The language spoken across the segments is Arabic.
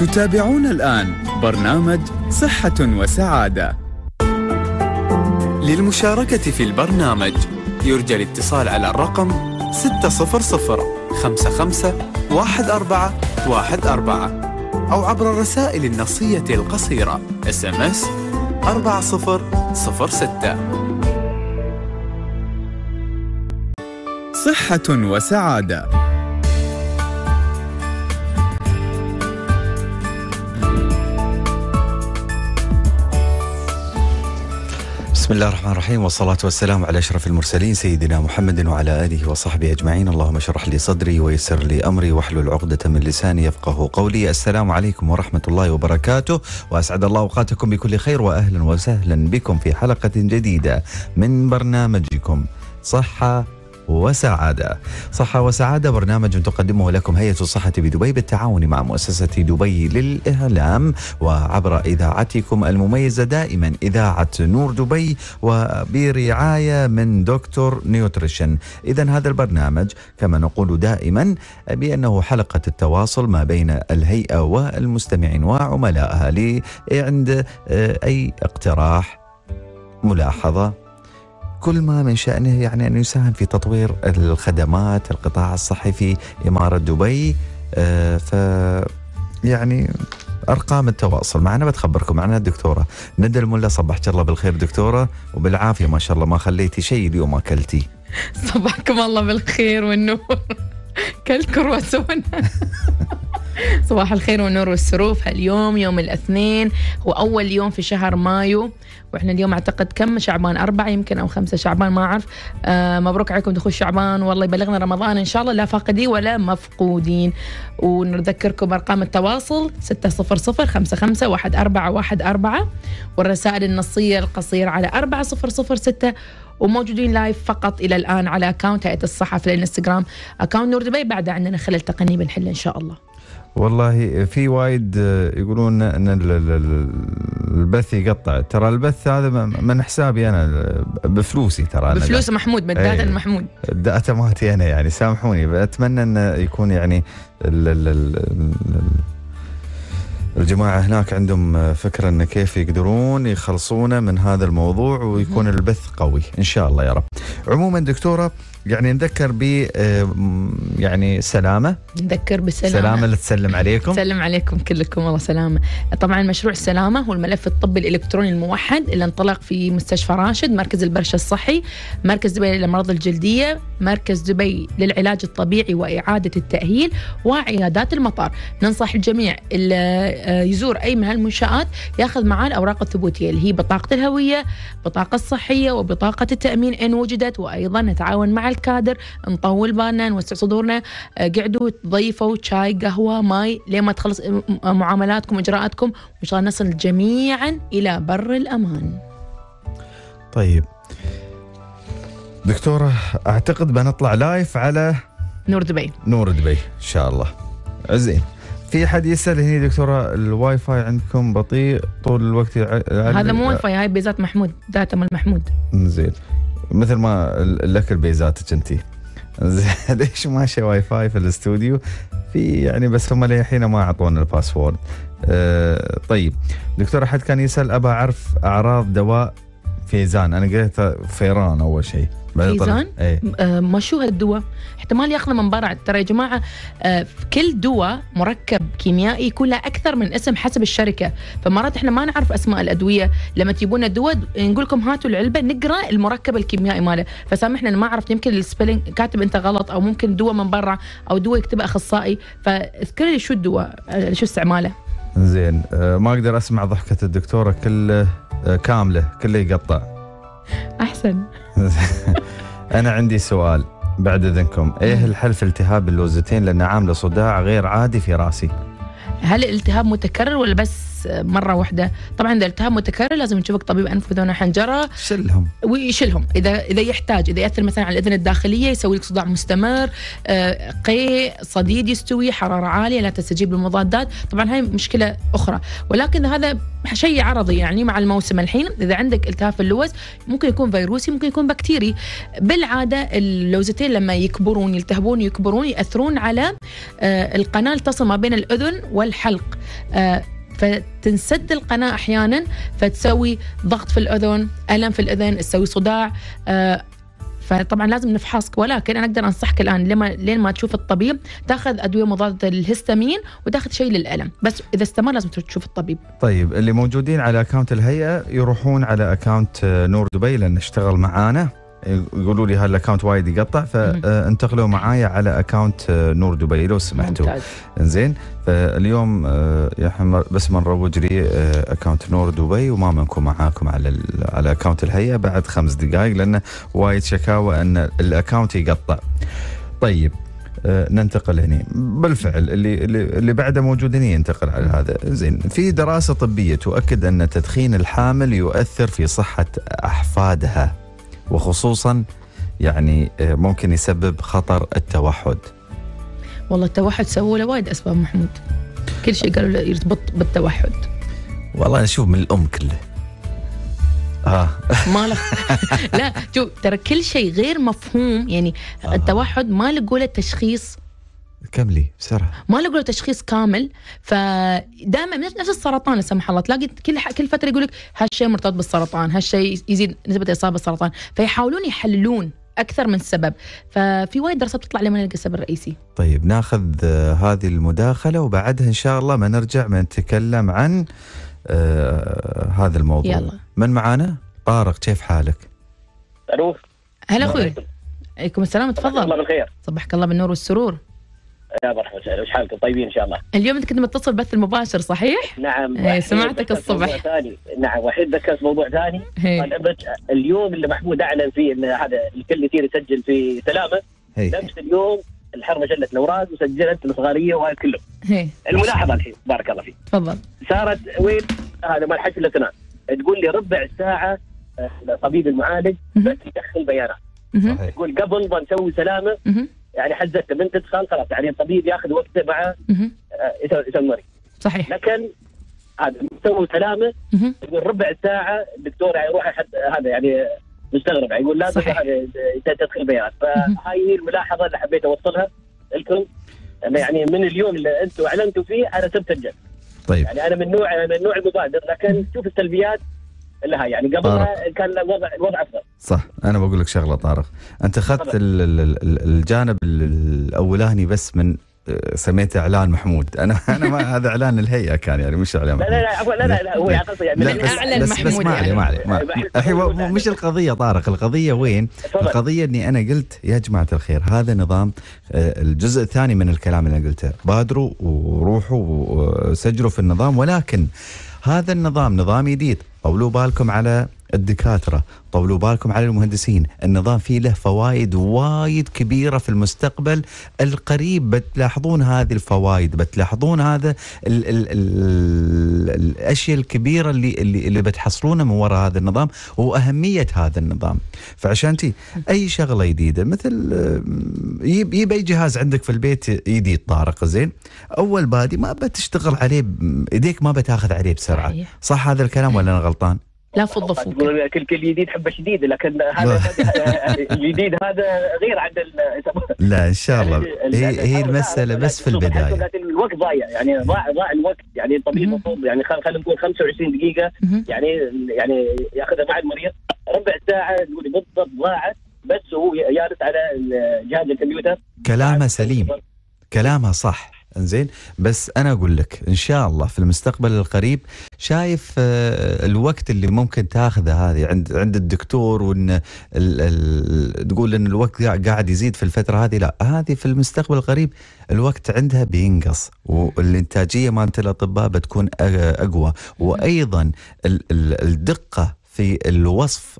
تتابعون الآن برنامج صحة وسعادة. للمشاركة في البرنامج يرجى الاتصال على الرقم 600 واحد أربعة أو عبر الرسائل النصية القصيرة اس ام اس 4006 صحة وسعادة بسم الله الرحمن الرحيم والصلاة والسلام على أشرف المرسلين سيدنا محمد وعلى آله وصحبه أجمعين اللهم اشرح لي صدري ويسر لي أمري واحلل عقدة من لساني يفقه قولي السلام عليكم ورحمة الله وبركاته وأسعد الله أوقاتكم بكل خير وأهلا وسهلا بكم في حلقة جديدة من برنامجكم صحة وسعادة صحة وسعادة برنامج تقدمه لكم هيئة الصحة بدبي بالتعاون مع مؤسسة دبي للإعلام وعبر إذاعتكم المميزة دائما إذاعة نور دبي وبرعاية من دكتور نيوتريشن إذا هذا البرنامج كما نقول دائما بأنه حلقة التواصل ما بين الهيئة والمستمعين وعملائها لي عند آه، أي اقتراح ملاحظة كل ما من شأنه يعني أن يساهم في تطوير الخدمات القطاع الصحي في إمارة دبي آه، ف يعني ارقام التواصل معنا بتخبركم معنا الدكتوره ندى الملا صبحك الله بالخير دكتوره وبالعافيه ما شاء الله ما خليتي شيء اليوم اكلتي صبحكم الله بالخير والنور كل كالكرواسون صباح الخير والنور والسرور هاليوم يوم الاثنين هو اول يوم في شهر مايو واحنا اليوم اعتقد كم شعبان أربعة يمكن أو خمسة شعبان ما أعرف آه مبروك عليكم دخول شعبان والله يبلغنا رمضان إن شاء الله لا فاقدين ولا مفقودين ونذكركم بأرقام التواصل 600551414 والرسائل النصية القصيرة على 4006 وموجودين لايف فقط الى الان على اكونت هيئه الصحه في الانستغرام اكونت نور دبي بعد عندنا خلل تقني بنحله ان شاء الله والله في وايد آه، يقولون ان البث يقطع ترى البث هذا من حسابي انا بفلوسي ترى انا بفلوس محمود من داتا إيه. محمود الداتا مالتي انا يعني سامحوني اتمنى انه يكون يعني الجماعة هناك عندهم فكرة أن كيف يقدرون يخلصونه من هذا الموضوع ويكون البث قوي إن شاء الله يا رب عموما دكتوره يعني نذكر ب آه، يعني سلامه نذكر بسلامه سلامه اللي تسلم عليكم تسلم عليكم كلكم والله سلامه طبعا مشروع السلامه هو الملف الطبي الالكتروني الموحد اللي انطلق في مستشفى راشد مركز البرشة الصحي مركز دبي للامراض الجلديه مركز دبي للعلاج الطبيعي واعاده التاهيل وعيادات المطار ننصح الجميع اللي آه، يزور اي من هالمنشات ياخذ معاه الاوراق الثبوتيه اللي هي بطاقه الهويه بطاقه الصحيه وبطاقه التامين ان وجدت الوقت وايضا نتعاون مع الكادر نطول بالنا نوسع صدورنا آه، قعدوا ضيفوا شاي قهوه ماي لين ما تخلص معاملاتكم اجراءاتكم وان شاء الله نصل جميعا الى بر الامان طيب دكتوره اعتقد بنطلع لايف على نور دبي نور دبي ان شاء الله زين في حد يسال هنا دكتوره الواي فاي عندكم بطيء طول الوقت يعني هذا مو واي آه. فاي هاي بيزات محمود داتا مال محمود زين مثل ما لك البيزات انت ليش ماشي واي فاي في الاستوديو في يعني بس هم للحين ما اعطونا الباسورد أه طيب دكتور احد كان يسال ابى اعرف اعراض دواء فيزان انا قريت فيران اول شيء ميزان ما شو هالدواء احتمال ياخذه من برا ترى يا جماعه آه، كل دواء مركب كيميائي له اكثر من اسم حسب الشركه فمرات احنا ما نعرف اسماء الادويه لما تجيبون الدواء نقول لكم هاتوا العلبه نقرا المركب الكيميائي ماله فسامحنا انا ما عرفت يمكن السبيلنج كاتب انت غلط او ممكن دواء من برا او دواء يكتبه اخصائي فاذكر لي شو الدواء آه، شو استعماله زين آه، ما اقدر اسمع ضحكه الدكتوره كله كامله كله يقطع احسن انا عندي سؤال بعد اذنكم ايه الحل في التهاب اللوزتين لان عامله صداع غير عادي في راسي هل الالتهاب متكرر ولا بس مره واحده طبعا اذا التهاب متكرر لازم نشوفك طبيب انف واذن وحنجره شلهم ويشلهم اذا اذا يحتاج اذا ياثر مثلا على الاذن الداخليه يسوي لك صداع مستمر آه، قيء صديد يستوي حراره عاليه لا تستجيب للمضادات طبعا هاي مشكله اخرى ولكن هذا شيء عرضي يعني مع الموسم الحين اذا عندك التهاب في اللوز ممكن يكون فيروسي ممكن يكون بكتيري بالعاده اللوزتين لما يكبرون يلتهبون يكبرون ياثرون على آه، القناه اللي تصل ما بين الاذن والحلق آه، فتنسد القناه احيانا فتسوي ضغط في الاذن الم في الاذن تسوي صداع آه، فطبعا لازم نفحصك ولكن انا اقدر انصحك الان لما لين ما تشوف الطبيب تاخذ ادويه مضاده للهستامين وتاخذ شيء للالم بس اذا استمر لازم تشوف الطبيب طيب اللي موجودين على اكاونت الهيئه يروحون على اكاونت آه، نور دبي لان اشتغل معانا يقولوا لي هالاكونت وايد يقطع فانتقلوا آه، معايا على اكونت آه، نور دبي لو سمحتوا زين فاليوم آه، يا حمر بس بنروج لي اكونت نور دبي وما بنكون معاكم على على اكونت الهيئه بعد خمس دقائق لان وايد شكاوى ان الاكونت يقطع طيب ننتقل هنا بالفعل اللي اللي بعده موجود هنا ينتقل على هذا زين في دراسه طبيه تؤكد ان تدخين الحامل يؤثر في صحه احفادها وخصوصا يعني آه، ممكن يسبب خطر التوحد والله التوحد سووا له وايد اسباب محمود كل شيء قالوا له يرتبط بالتوحد والله اشوف من الام كله اه ما لا شوف ترى كل شيء غير مفهوم يعني آه. التوحد ما له تشخيص كملي بسرعه ما لقوا تشخيص كامل فدائما نفس السرطان لا سمح الله تلاقي كل كل فتره يقول لك هالشيء مرتبط بالسرطان هالشيء يزيد نسبه اصابه بالسرطان فيحاولون يحللون اكثر من سبب ففي وايد دراسات بتطلع لما نلقى السبب الرئيسي طيب ناخذ آه، هذه المداخله وبعدها ان شاء الله ما نرجع ما نتكلم عن آه هذا الموضوع يلا. من معانا طارق كيف حالك الو هلا اخوي عليكم السلام تفضل الله بالخير صبحك الله بالنور والسرور يا مرحبا وسهلا وش حالكم طيبين ان شاء الله اليوم انت كنت متصل بث المباشر صحيح؟ نعم ايه سمعتك الصبح ثاني نعم وحيد ذكرت موضوع ثاني إيه. اليوم اللي محمود اعلن فيه ان هذا الكل يصير يسجل في سلامه إيه. نفس اليوم الحرمه جلت الاوراق وسجلت الصغاريه وهذا كله إيه. الملاحظه الحين بارك الله فيك تفضل صارت وين هذا مال الا الاثنان تقول لي ربع ساعه الطبيب آه، المعالج بس يدخل بيانات تقول قبل ما نسوي سلامه يعني حزتها من تدخل خلاص يعني الطبيب ياخذ وقته مع يسوي المريض آه، صحيح لكن هذا مستوى سلامه يقول ربع ساعه الدكتور يعني يروح هذا يعني مستغرب يعني يقول لا تدخل بيانات فهاي هي الملاحظه اللي حبيت اوصلها لكم يعني من اليوم اللي انتم اعلنتوا فيه انا سبت الجد طيب يعني انا من نوع من نوع المبادر لكن شوف السلبيات لها يعني قبلها كان الوضع الوضع افضل صح انا بقول لك شغله طارق انت اخذت الجانب الاولاني بس من آه، سميته اعلان محمود انا انا ما هذا اعلان الهيئه كان يعني مش اعلان محمود. لا لا لا لا لا هو يعني, يعني من اعلن بس محمود بس يعني. ما عليه ما عليه مش القضيه طارق القضيه وين؟ القضيه اني انا قلت يا جماعه الخير هذا نظام آه، الجزء الثاني من الكلام اللي انا قلته بادروا وروحوا وسجلوا في النظام ولكن هذا النظام نظام جديد طولوا بالكم على الدكاترة طولوا بالكم على المهندسين النظام فيه له فوائد وايد كبيرة في المستقبل القريب بتلاحظون هذه الفوائد بتلاحظون هذا ال ال ال الأشياء الكبيرة اللي, اللي, اللي بتحصلونها من وراء هذا النظام وأهمية هذا النظام فعشان تي أي شغلة جديدة مثل آه، يبي أي جهاز عندك في البيت جديد طارق زين أول بادي ما بتشتغل عليه إيديك ما بتاخذ عليه بسرعة صح هذا الكلام ولا أنا غلطان؟ لا فضة فوق تقول كل جديد حبه جديد لكن هذا الجديد هذا غير عن لا ان شاء الله يعني هي هي المساله بس في البدايه لكن الوقت ضايع يعني ضاع ضاع الوقت يعني طبيب المفروض يعني خلينا نقول 25 دقيقه يعني يعني ياخذها مع المريض ربع ساعه تقول بالضبط ضاعت بس هو جالس على جهاز الكمبيوتر كلامه سليم كلامه صح انزين بس انا اقول لك ان شاء الله في المستقبل القريب شايف آه، الوقت اللي ممكن تاخذه هذه عند عند الدكتور وان الـ الـ تقول ان الوقت قاعد يزيد في الفتره هذه لا هذه في المستقبل القريب الوقت عندها بينقص والانتاجيه مالت الاطباء بتكون اقوى وايضا الدقه في الوصف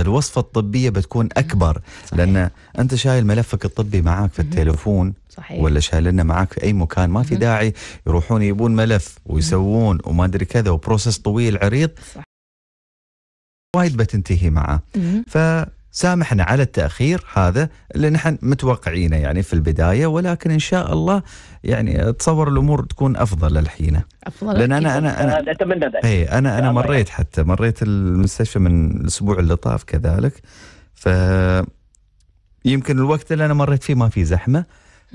الوصفه الطبيه بتكون اكبر صحيح. لان انت شايل ملفك الطبي معك في التليفون صحيح. ولا شايلنا معك في اي مكان ما في داعي يروحون يبون ملف ويسوون وما ادري كذا وبروسس طويل عريض صح. وايد بتنتهي معه ف سامحنا على التاخير هذا اللي نحن متوقعينه يعني في البدايه ولكن ان شاء الله يعني اتصور الامور تكون افضل الحين افضل لان انا انا انا اتمنى ذلك اي انا انا مريت حتى مريت المستشفى من الاسبوع اللي طاف كذلك ف يمكن الوقت اللي انا مريت فيه ما في زحمه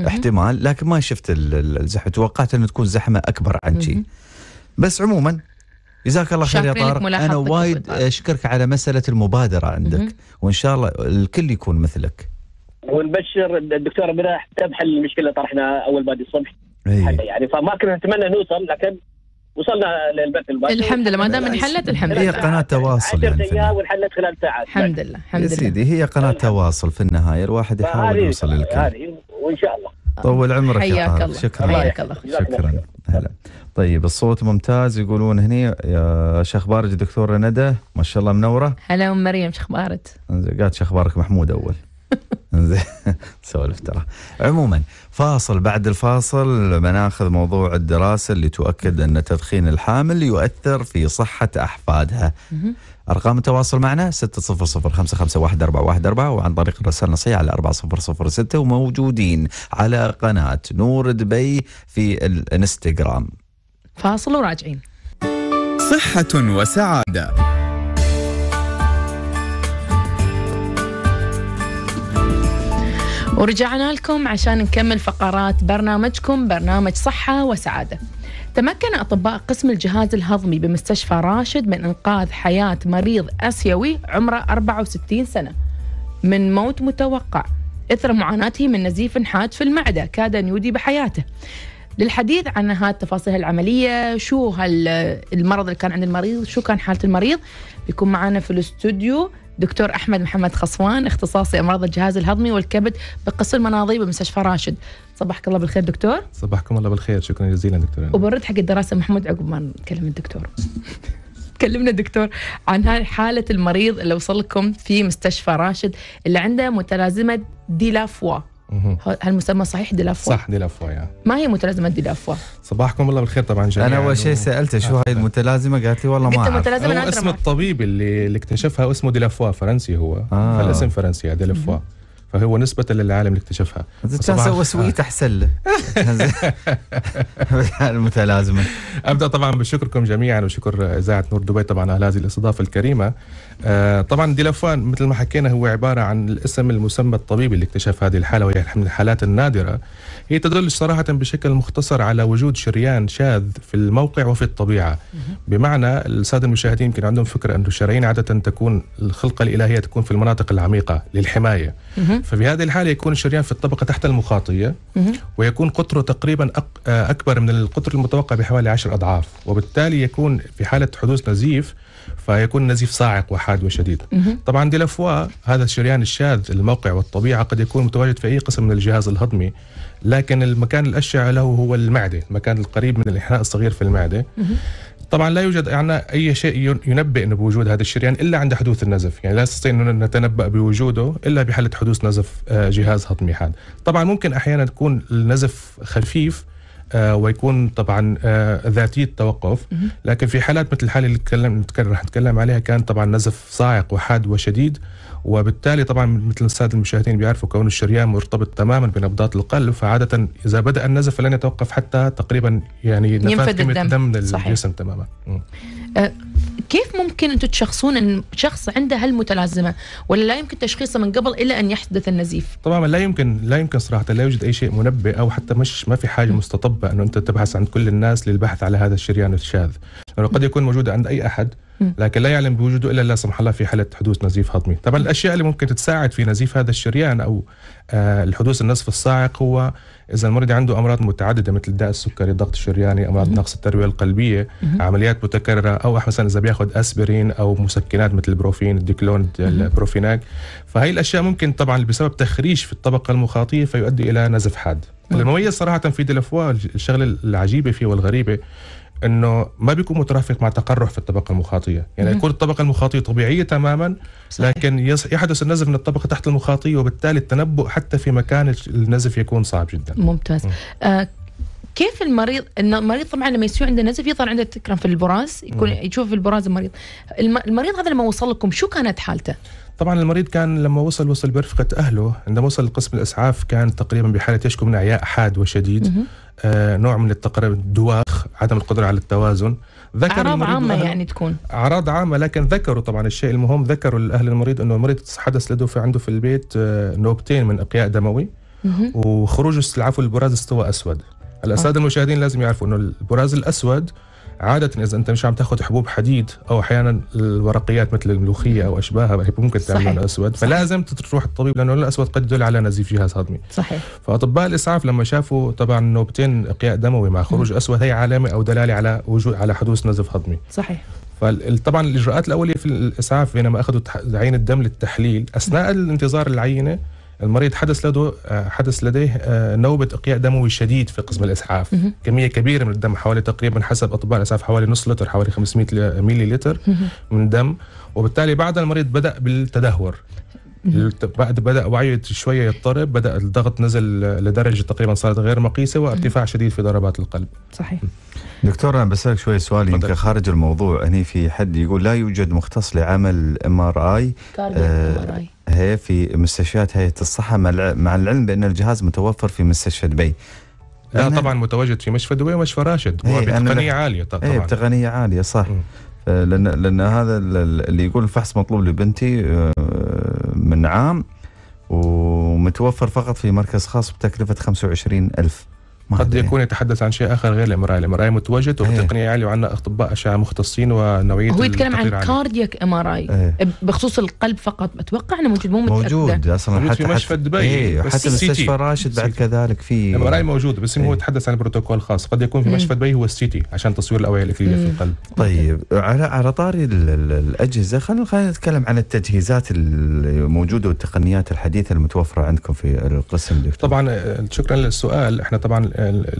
احتمال لكن ما شفت الزحمه توقعت انه تكون زحمه اكبر عن شيء بس عموما جزاك الله خير يا طارق انا وايد اشكرك على مساله المبادره عندك م -م. وان شاء الله الكل يكون مثلك ونبشر الدكتور بنا حتى بحل المشكله اللي طرحناها اول بادي الصبح أيه. يعني فما كنا نتمنى نوصل لكن وصلنا للبث الباقي الحمد لله ما دام انحلت الحمد لله هي قناه تواصل يعني وانحلت خلال ساعات الحمد لله الحمد لله يا سيدي هي قناه تواصل في النهايه الواحد يحاول يوصل للكل وان شاء الله طول عمرك يا طاهر شكرا حياك الله شكرا هلا طيب الصوت ممتاز يقولون هني شخبارك دكتوره ندى ما شاء الله منوره هلا ام مريم شخبارك قالت شخبارك محمود اول سولف ترى عموما فاصل بعد الفاصل بناخذ موضوع الدراسة اللي تؤكد أن تدخين الحامل يؤثر في صحة أحفادها أرقام التواصل معنا 600551414 وعن طريق الرسائل النصية على 4006 وموجودين على قناة نور دبي في الانستغرام فاصل وراجعين صحة وسعادة ورجعنا لكم عشان نكمل فقرات برنامجكم برنامج صحة وسعادة تمكن أطباء قسم الجهاز الهضمي بمستشفى راشد من إنقاذ حياة مريض أسيوي عمره 64 سنة من موت متوقع إثر معاناته من نزيف حاد في المعدة كاد أن يودي بحياته للحديث عن هذه التفاصيل العملية شو هالمرض اللي كان عند المريض شو كان حالة المريض بيكون معنا في الاستوديو دكتور احمد محمد خصوان اختصاصي امراض الجهاز الهضمي والكبد بقسم المناضي بمستشفى راشد صباحك الله بالخير دكتور صباحكم الله بالخير شكرا جزيلا دكتور وبرد حق الدراسه محمود عقب ما نكلم الدكتور كلمنا دكتور عن هاي حالة المريض اللي وصلكم في مستشفى راشد اللي عنده متلازمة ديلافوا المسمى صحيح دي لافوا صح دي لافوا ما هي متلازمه دي لافوا صباحكم الله بالخير طبعا جميعا انا اول شيء سالتها شو هاي المتلازمه قالت لي والله ما اعرف متلازمه اسم الطبيب اللي, اللي اكتشفها اسمه دي لافوا فرنسي هو آه. فالاسم فرنسي دي لافوا فهو نسبة للعالم اللي اكتشفها كان سوى سويت آه. أحسن له المتلازمة أبدأ طبعا بشكركم جميعا وشكر إذاعة نور دبي طبعا على هذه الاستضافة الكريمة آه، طبعا ديلافان مثل ما حكينا هو عبارة عن الاسم المسمى الطبيبي اللي اكتشف هذه الحالة وهي من الحالات النادرة هي تدل صراحة بشكل مختصر على وجود شريان شاذ في الموقع وفي الطبيعة بمعنى السادة المشاهدين يمكن عندهم فكرة أن الشرايين عادة تكون الخلقة الإلهية تكون في المناطق العميقة للحماية ففي هذه الحالة يكون الشريان في الطبقة تحت المخاطية ويكون قطره تقريبا آه، أكبر من القطر المتوقع بحوالي 10 أضعاف وبالتالي يكون في حالة حدوث نزيف فيكون نزيف صاعق وحاد وشديد طبعا ديلافوا هذا الشريان الشاذ الموقع والطبيعة قد يكون متواجد في أي قسم من الجهاز الهضمي لكن المكان الأشعة له هو المعدة المكان القريب من الإنحناء الصغير في المعدة طبعا لا يوجد عنا اي شيء ينبئ إنه بوجود هذا الشريان الا عند حدوث النزف، يعني لا نستطيع ان نتنبا بوجوده الا بحاله حدوث نزف آه، جهاز هضمي حاد. طبعا ممكن احيانا تكون النزف خفيف آه، ويكون طبعا آه، ذاتي التوقف لكن في حالات مثل الحاله اللي نتكلم عليها كان طبعا نزف صاعق وحاد وشديد وبالتالي طبعا مثل الساده المشاهدين بيعرفوا كون الشريان مرتبط تماما بنبضات القلب فعاده اذا بدا النزف فلن يتوقف حتى تقريبا يعني ينفذ الدم, الدم من الجسم تماما أه، كيف ممكن انتم تشخصون ان شخص عنده هالمتلازمه ولا لا يمكن تشخيصه من قبل الا ان يحدث النزيف؟ طبعا لا يمكن لا يمكن صراحه لا يوجد اي شيء منبئ او حتى مش ما في حاجه مستطبه انه انت تبحث عن كل الناس للبحث على هذا الشريان الشاذ لانه قد يكون موجود عند اي احد لكن لا يعلم بوجوده الا لا سمح الله في حاله حدوث نزيف هضمي طبعا الاشياء اللي ممكن تساعد في نزيف هذا الشريان او آه، الحدوث النزف الصاعق هو اذا المريض عنده امراض متعدده مثل الداء السكري الضغط الشرياني امراض نقص الترويه القلبيه عمليات متكرره او مثلا اذا بياخذ اسبرين او مسكنات مثل البروفين الديكلون البروفيناك فهي الاشياء ممكن طبعا بسبب تخريش في الطبقه المخاطيه فيؤدي الى نزف حاد المميز صراحه في ديلافوا الشغله العجيبه فيه والغريبه انه ما بيكون مترافق مع تقرح في الطبقه المخاطيه، يعني يكون الطبقه المخاطيه طبيعيه تماما صحيح. لكن يحدث النزف من الطبقه تحت المخاطيه وبالتالي التنبؤ حتى في مكان النزف يكون صعب جدا. ممتاز. مم. آه كيف المريض المريض طبعا لما يصير عنده نزف يظهر عنده تكرم في البراز يكون يشوف في البراز المريض المريض هذا لما وصل لكم شو كانت حالته؟ طبعا المريض كان لما وصل وصل برفقه اهله عندما وصل لقسم الاسعاف كان تقريبا بحاله يشكو من اعياء حاد وشديد آه نوع من التقرب الدواخ عدم القدره على التوازن ذكر اعراض عامه يعني تكون اعراض عامه لكن ذكروا طبعا الشيء المهم ذكروا الاهل المريض انه المريض حدث لديه في عنده في البيت آه نوبتين من اقياء دموي وخروج العفو البراز استوى اسود الاساتذه المشاهدين لازم يعرفوا انه البراز الاسود عادة إذا أنت مش عم تاخذ حبوب حديد أو أحيانا الورقيات مثل الملوخية أو أشباهها ممكن تعمل لون أسود فلازم تروح الطبيب لأنه اللون الأسود قد يدل على نزيف جهاز هضمي صحيح فأطباء الإسعاف لما شافوا طبعا نوبتين إقياء دموي مع خروج م. أسود هي علامة أو دلالة على وجود على حدوث نزف هضمي صحيح فطبعا الإجراءات الأولية في الإسعاف بينما أخذوا عين الدم للتحليل أثناء م. الانتظار العينة المريض حدث لديه آه، حدث لديه آه، نوبه اقياء دموي شديد في قسم الاسعاف كميه كبيره من الدم حوالي تقريبا حسب اطباء الاسعاف حوالي نص لتر حوالي 500 ملي لتر من دم وبالتالي بعد المريض بدا بالتدهور بعد بدا وعيه شويه يضطرب بدا الضغط نزل لدرجه تقريبا صارت غير مقيسه وارتفاع شديد في ضربات القلب صحيح دكتور انا بسالك شوي سؤال يمكن خارج الموضوع هني في حد يقول لا يوجد مختص لعمل ام ار اي هي في مستشفيات هيئه الصحه مع العلم بان الجهاز متوفر في مستشفى دبي. لا طبعا متواجد في مشفى دبي ومشفى راشد إيه، وبتقنيه عاليه طبعا. إيه، بتقنيه عاليه صح. م. لان لان هذا اللي يقول الفحص مطلوب لبنتي آه، من عام ومتوفر فقط في مركز خاص بتكلفه 25000 ألف قد يكون يتحدث عن شيء اخر غير الام الام ار اي، ار اي متواجد إيه. وبتقنيه عاليه وعندنا اطباء اشعه مختصين ونوعيه هو يتكلم عن كاردياك ام ار اي بخصوص القلب فقط اتوقع انه موجود مو متأكد. موجود اصلا موجود حتى في مشفى دبي ايه حتى مستشفى راشد بعد كذلك في الام ار اي موجود بس هو يتحدث عن بروتوكول خاص قد يكون في إيه. مشفى دبي هو السيتي عشان تصوير الاوعيه الاكليه في إيه. القلب طيب على على طاري الاجهزه خلينا خلينا نتكلم عن التجهيزات الموجوده والتقنيات الحديثه المتوفره عندكم في القسم دكتور طبعا شكرا للسؤال احنا طبعا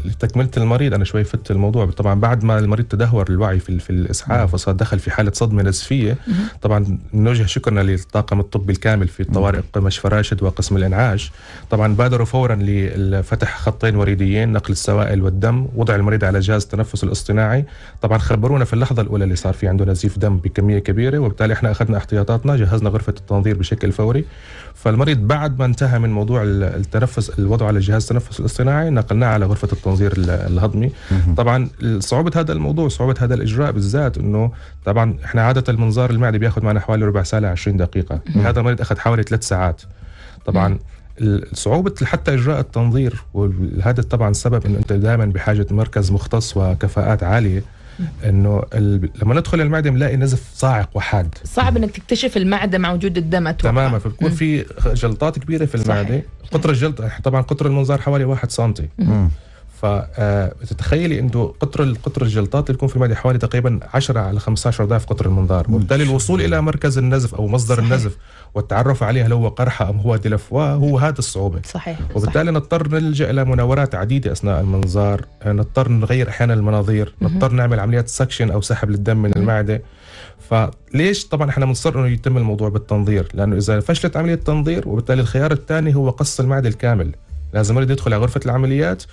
لتكمله المريض انا شوي فت الموضوع طبعا بعد ما المريض تدهور الوعي في, في الاسعاف وصار دخل في حاله صدمه نزفيه طبعا نوجه شكرنا للطاقم الطبي الكامل في طوارئ مشفى راشد وقسم الانعاش طبعا بادروا فورا لفتح خطين وريديين نقل السوائل والدم وضع المريض على جهاز التنفس الاصطناعي طبعا خبرونا في اللحظه الاولى اللي صار في عنده نزيف دم بكميه كبيره وبالتالي احنا اخذنا احتياطاتنا جهزنا غرفه التنظير بشكل فوري فالمريض بعد ما انتهى من موضوع التنفس الوضع على جهاز التنفس الاصطناعي نقلناه على غرفه التنظير الهضمي طبعا صعوبه هذا الموضوع صعوبه هذا الاجراء بالذات انه طبعا احنا عاده المنظار المعدي بياخذ معنا حوالي ربع ساعه 20 دقيقه هذا المريض اخذ حوالي ثلاث ساعات طبعا صعوبة حتى إجراء التنظير وهذا طبعا السبب أنه أنت دائما بحاجة مركز مختص وكفاءات عالية انه لما ندخل المعده بنلاقي نزف صاعق وحاد صعب انك تكتشف المعده مع وجود الدم اتوقع تماما فبكون في جلطات كبيره في المعده صحيح. قطر الجلطه طبعا قطر المنظار حوالي 1 سم فتتخيلي آه، انه قطر قطر الجلطات اللي يكون في المعده حوالي تقريبا 10 على 15 ضعف قطر المنظار وبالتالي الوصول الى مركز النزف او مصدر صحيح. النزف والتعرف عليه هل هو قرحه ام هو دلفواه هو هذا الصعوبه صحيح وبالتالي صحيح. نضطر نلجا الى مناورات عديده اثناء المنظار آه، نضطر نغير احيانا المناظير نضطر نعمل عمليات سكشن او سحب للدم من المعده فليش طبعا احنا بنصر انه يتم الموضوع بالتنظير لانه اذا فشلت عمليه التنظير وبالتالي الخيار الثاني هو قص المعده الكامل لازم المريض يدخل على غرفه العمليات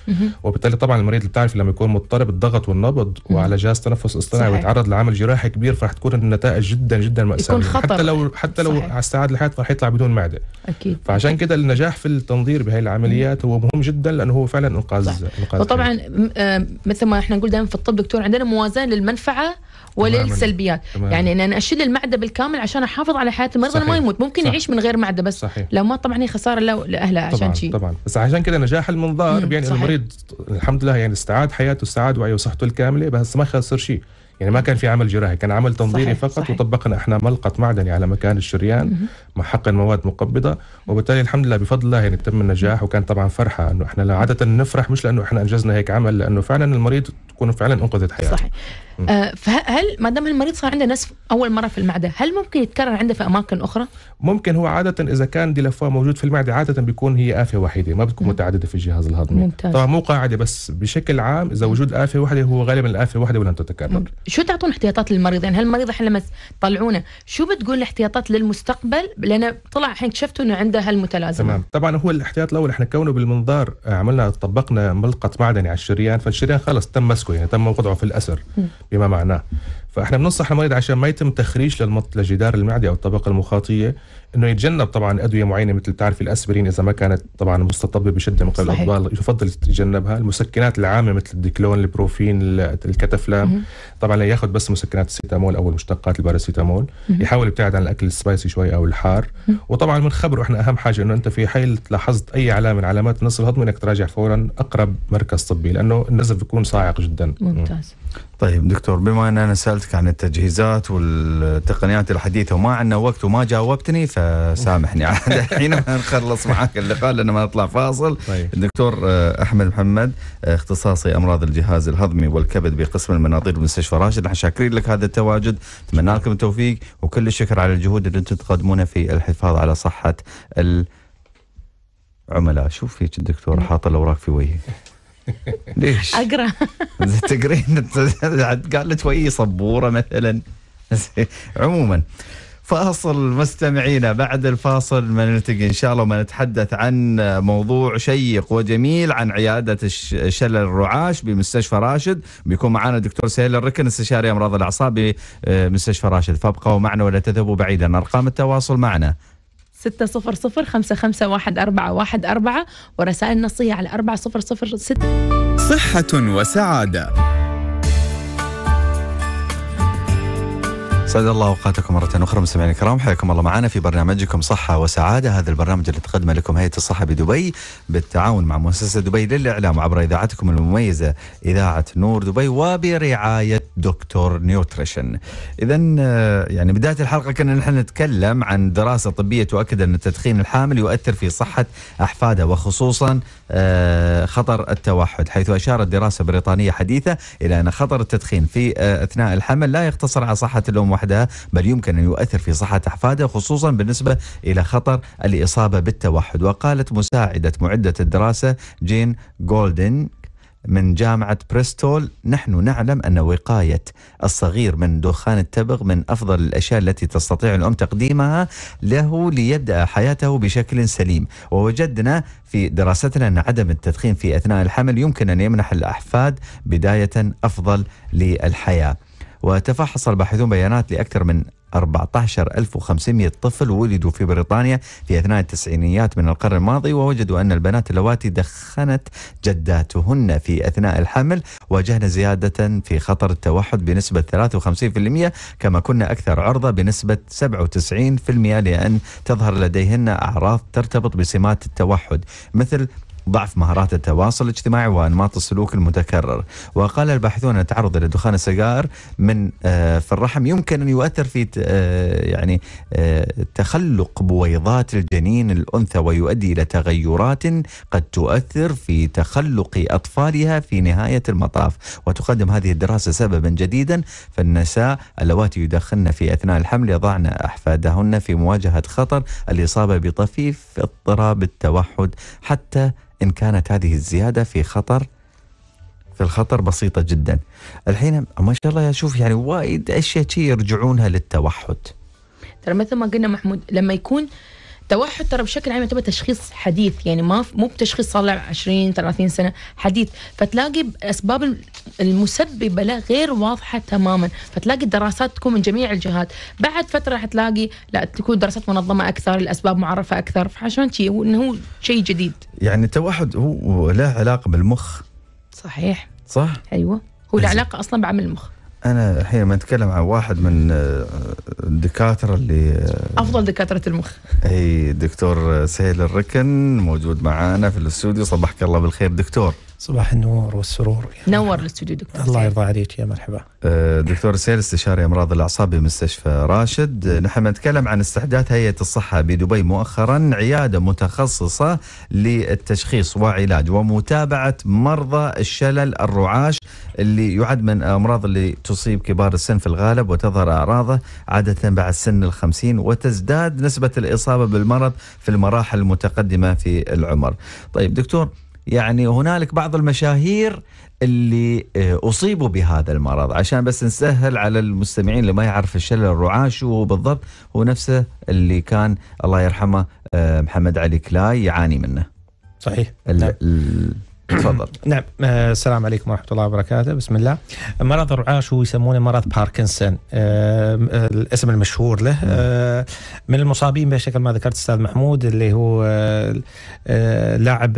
وبالتالي طبعا المريض اللي بتعرف لما يكون مضطرب الضغط والنبض وعلى جهاز تنفس اصطناعي ويتعرض لعمل جراحي كبير فرح تكون النتائج جدا جدا ماساويه حتى لو حتى لو صحيح. على السعاده الحياه فرح يطلع بدون معده اكيد فعشان كده النجاح في التنظير بهي العمليات هو مهم جدا لانه هو فعلا انقاذ صح. انقاذ وطبعا آه، مثل ما احنا نقول دائما في الطب دكتور عندنا موازنه للمنفعه وللسلبيات يعني ان انا اشيل المعده بالكامل عشان احافظ على حياه المريض ما يموت ممكن صح. يعيش من غير معده بس صحيح. لو ما طبعا هي خساره لاهله عشان شيء طبعا بس عشان كده نجاح المنظار يعني صحيح. المريض الحمد لله يعني استعاد حياته استعاد وعيه وصحته الكامله بس ما خسر شيء يعني ما كان في عمل جراحي كان عمل تنظيري صحيح فقط صحيح. وطبقنا احنا ملقط معدني على مكان الشريان مع حقن مواد مقبضه وبالتالي الحمد لله بفضل الله يعني تم النجاح وكان طبعا فرحه انه احنا عاده نفرح مش لانه احنا انجزنا هيك عمل لانه فعلا المريض تكون فعلا انقذت حياته صحيح آه فهل ما دام المريض صار عنده نسف اول مره في المعده هل ممكن يتكرر عنده في اماكن اخرى ممكن هو عاده اذا كان ديلافوا موجود في المعده عاده بيكون هي افه وحيده ما بتكون متعدده في الجهاز الهضمي ممتاز. طبعا مو قاعده بس بشكل عام اذا وجود افه واحده هو غالبا الافه وحده ولن تتكرر شو تعطون احتياطات للمريض يعني هل المريض احنا لما تطلعونه شو بتقول احتياطات للمستقبل لان طلع الحين اكتشفتوا انه عنده هالمتلازمه تمام طبعا هو الاحتياط الاول احنا كونه بالمنظار عملنا طبقنا ملقط معدني على الشريان فالشريان خلص تم دمسكو يعني تم وضعه في الأسر بما معناه فاحنا بننصح المريض عشان ما يتم تخريج للمط لجدار المعده او الطبقه المخاطيه انه يتجنب طبعا ادويه معينه مثل بتعرفي الاسبرين اذا ما كانت طبعا مستطبه بشده من قبل الاطباء يفضل يتجنبها المسكنات العامه مثل الديكلون البروفين الكتفلام طبعا لا ياخذ بس مسكنات السيتامول او المشتقات الباراسيتامول يحاول يبتعد عن الاكل السبايسي شوي او الحار وطبعا بنخبره احنا اهم حاجه انه انت في حال لاحظت اي علامه من علامات النزف الهضمي انك تراجع فورا اقرب مركز طبي لانه النزف بيكون صاعق جدا ممتاز طيب دكتور بما ان انا سالتك عن التجهيزات والتقنيات الحديثه وما عندنا وقت وما جاوبتني فسامحني الحين نخلص معاك اللقاء لان ما نطلع فاصل طيب. الدكتور آه، احمد محمد آه، اختصاصي امراض الجهاز الهضمي والكبد بقسم المناطير بمستشفى راشد احنا شاكرين لك هذا التواجد اتمنى لكم التوفيق وكل الشكر على الجهود اللي انتم تقدمونها في الحفاظ على صحه العملاء شوف فيك الدكتور حاط الاوراق في وجهي ليش؟ اقرا تقرين قال لك وي صبوره مثلا عموما فاصل مستمعينا بعد الفاصل ما نلتقي ان شاء الله وما نتحدث عن موضوع شيق وجميل عن عياده شلل الرعاش بمستشفى راشد بيكون معنا الدكتور سهيل الركن استشاري امراض الاعصاب بمستشفى آه، راشد فابقوا معنا ولا تذهبوا بعيدا ارقام التواصل معنا ستة صفر صفر خمسة خمسة واحد أربعة واحد أربعة ورسائل نصية على أربعة صفر صفر ستة صحة وسعادة سعد الله اوقاتكم مره اخرى مستمعينا الكرام حياكم الله معنا في برنامجكم صحه وسعاده هذا البرنامج اللي تقدمه لكم هيئه الصحه بدبي بالتعاون مع مؤسسه دبي للاعلام عبر اذاعتكم المميزه اذاعه نور دبي وبرعايه دكتور نيوتريشن. اذا آه، يعني بدايه الحلقه كنا نحن نتكلم عن دراسه طبيه تؤكد ان التدخين الحامل يؤثر في صحه احفاده وخصوصا آه، خطر التوحد حيث اشارت دراسه بريطانيه حديثه الى ان خطر التدخين في آه، اثناء الحمل لا يقتصر على صحه الام وحدها بل يمكن أن يؤثر في صحة أحفاده خصوصا بالنسبة إلى خطر الإصابة بالتوحد وقالت مساعدة معدة الدراسة جين جولدن من جامعة بريستول نحن نعلم أن وقاية الصغير من دخان التبغ من أفضل الأشياء التي تستطيع الأم تقديمها له ليبدأ حياته بشكل سليم ووجدنا في دراستنا أن عدم التدخين في أثناء الحمل يمكن أن يمنح الأحفاد بداية أفضل للحياة وتفحص الباحثون بيانات لأكثر من 14500 طفل ولدوا في بريطانيا في أثناء التسعينيات من القرن الماضي ووجدوا أن البنات اللواتي دخنت جداتهن في أثناء الحمل واجهن زيادة في خطر التوحد بنسبة 53% كما كنا أكثر عرضة بنسبة 97% لأن تظهر لديهن أعراض ترتبط بسمات التوحد مثل ضعف مهارات التواصل الاجتماعي وانماط السلوك المتكرر وقال الباحثون ان التعرض الى دخان السجائر من آه، في الرحم يمكن ان يؤثر في آه، يعني آه، تخلق بويضات الجنين الانثى ويؤدي الى تغيرات قد تؤثر في تخلق اطفالها في نهايه المطاف وتقدم هذه الدراسه سببا جديدا فالنساء اللواتي يدخن في اثناء الحمل يضعن احفادهن في مواجهه خطر الاصابه بطفيف اضطراب التوحد حتى إن كانت هذه الزيادة في خطر في الخطر بسيطة جدا الحين ما شاء الله أشوف يعني وايد أشياء يرجعونها للتوحد ترى مثل ما قلنا محمود لما يكون التوحد ترى بشكل عام يعتبر تشخيص حديث يعني ما مو بتشخيص صار له 20 30 سنه حديث فتلاقي اسباب المسببه له غير واضحه تماما فتلاقي الدراسات تكون من جميع الجهات بعد فتره حتلاقي لا تكون دراسات منظمه اكثر الاسباب معرفه اكثر فعشان شيء انه هو شيء جديد يعني التوحد هو له علاقه بالمخ صحيح صح ايوه هو له علاقه اصلا بعمل المخ انا الحين ما اتكلم عن واحد من آه، الدكاتره اللي آه، افضل دكاتره المخ اي دكتور آه، سهيل الركن موجود معانا في الاستوديو صبحك الله بالخير دكتور صباح النور والسرور نور الاستوديو دكتور الله يرضى عليك يا مرحبا أه، دكتور سيل استشاري امراض الاعصاب بمستشفى راشد نحن نتكلم عن استحداث هيئه الصحه بدبي مؤخرا عياده متخصصه للتشخيص وعلاج ومتابعه مرضى الشلل الرعاش اللي يعد من الامراض اللي تصيب كبار السن في الغالب وتظهر اعراضه عاده بعد سن الخمسين وتزداد نسبه الاصابه بالمرض في المراحل المتقدمه في العمر. طيب دكتور يعني هنالك بعض المشاهير اللي آه، اصيبوا بهذا المرض عشان بس نسهل على المستمعين اللي ما يعرف الشلل الرعاه شو هو بالضبط هو نفسه اللي كان الله يرحمه آه، محمد علي كلاي يعاني منه صحيح نعم. تفضل نعم آه، السلام عليكم ورحمه الله وبركاته بسم الله مرض الرعاش هو يسمونه مرض باركنسون آه، آه، الاسم المشهور له نعم. من المصابين بشكل ما ذكرت استاذ محمود اللي هو لاعب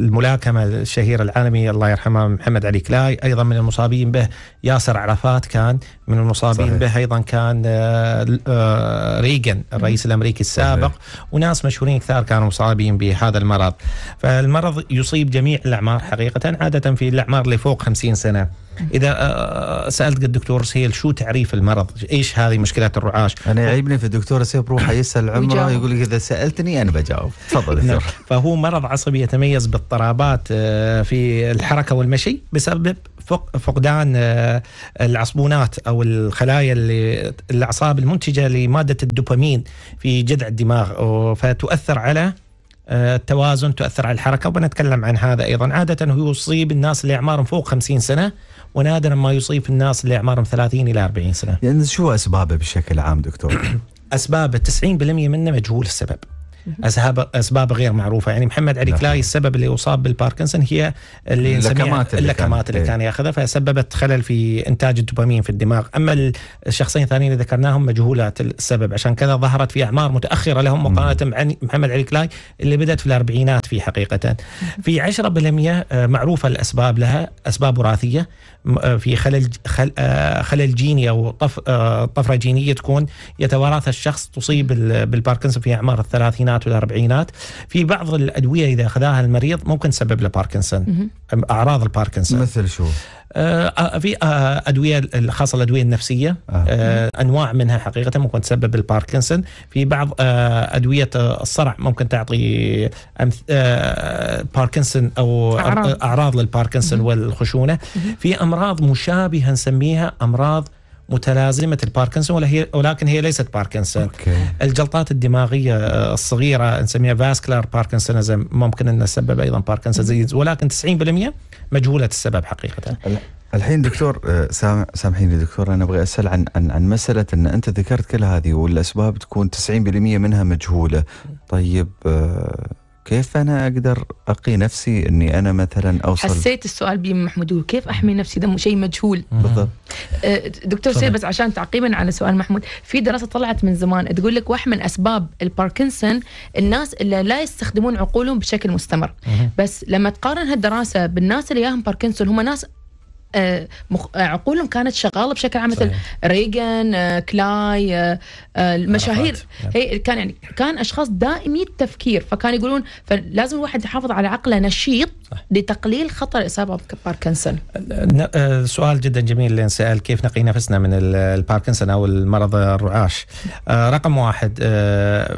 الملاكمه الشهير العالمي الله يرحمه محمد علي كلاي ايضا من المصابين به ياسر عرفات كان من المصابين صحيح. به ايضا كان ريغن الرئيس الامريكي السابق صحيح. وناس مشهورين كثار كانوا مصابين بهذا المرض فالمرض يصيب قريب جميع الاعمار حقيقه عاده في الاعمار اللي فوق 50 سنه اذا آه، آه، سالت الدكتور سهيل شو تعريف المرض؟ ايش هذه مشكلات الرعاش؟ انا يعيبني في الدكتور سهيل بروحه يسال عمره يقول لك اذا سالتني انا بجاوب، تفضل نعم. فهو مرض عصبي يتميز باضطرابات آه، في الحركه والمشي بسبب فقدان العصبونات او الخلايا اللي الاعصاب المنتجه لماده الدوبامين في جذع الدماغ فتؤثر على آه، التوازن تؤثر على الحركه وبنتكلم عن هذا ايضا عاده هو يصيب الناس اللي اعمارهم فوق 50 سنه ونادرا ما يصيب الناس اللي اعمارهم 30 الى 40 سنه. يعني شو اسبابه بشكل عام دكتور؟ اسبابه 90% منه مجهول السبب. اسباب اسباب غير معروفه يعني محمد علي نعم. كلاي السبب اللي اصاب بالباركنسون هي اللي اللكمات اللي, اللكمات كان. اللي إيه. كان ياخذها فسببت خلل في انتاج الدوبامين في الدماغ اما الشخصين الثانيين اللي ذكرناهم مجهولات السبب عشان كذا ظهرت في اعمار متاخره لهم مقارنه مع محمد علي كلاي اللي بدات في الاربعينات في حقيقه في 10% آه، معروفه الاسباب لها اسباب وراثيه آه، في خلل آه، خلل جيني او طف آه، طفره جينيه تكون يتوارث الشخص تصيب بالباركنسون في اعمار الثلاثينات والاربعينات في بعض الادويه اذا اخذها المريض ممكن تسبب له باركنسون اعراض الباركنسون مثل شو؟ آه، آه، في آه، ادويه الخاصه الادويه النفسيه انواع منها حقيقه ممكن تسبب الباركنسون في بعض ادويه الصرع ممكن تعطي باركنسون او اعراض, أعراض للباركنسون والخشونه في امراض مشابهه نسميها امراض متلازمه الباركنسون ولكن هي ليست باركنسون أوكي. الجلطات الدماغيه الصغيره نسميها فاسكلار باركنسونزم ممكن ان تسبب ايضا باركنسونز ولكن 90% مجهوله السبب حقيقه الحين دكتور آه، سامحيني دكتور انا ابغى اسال عن عن عن مساله ان انت ذكرت كل هذه والاسباب تكون 90% منها مجهوله طيب آه، كيف أنا أقدر أقي نفسي أني أنا مثلا أوصل حسيت السؤال بي محمود كيف أحمي نفسي ده شيء مجهول بالضبط أه، دكتور سيد بس عشان تعقيبا على سؤال محمود في دراسة طلعت من زمان تقول لك واحد من أسباب الباركنسون الناس اللي لا يستخدمون عقولهم بشكل مستمر بس لما تقارن هالدراسة بالناس اللي ياهم باركنسون هم ناس آه، آه، عقولهم كانت شغاله بشكل عام مثل ريجن آه، كلاي المشاهير هي كان يعني كان اشخاص دائمي التفكير فكان يقولون فلازم الواحد يحافظ على عقله نشيط لتقليل خطر الاصابه بباركنسون سؤال جدا جميل اللي سأل كيف نقي نفسنا من الباركنسون او المرض الرعاش رقم واحد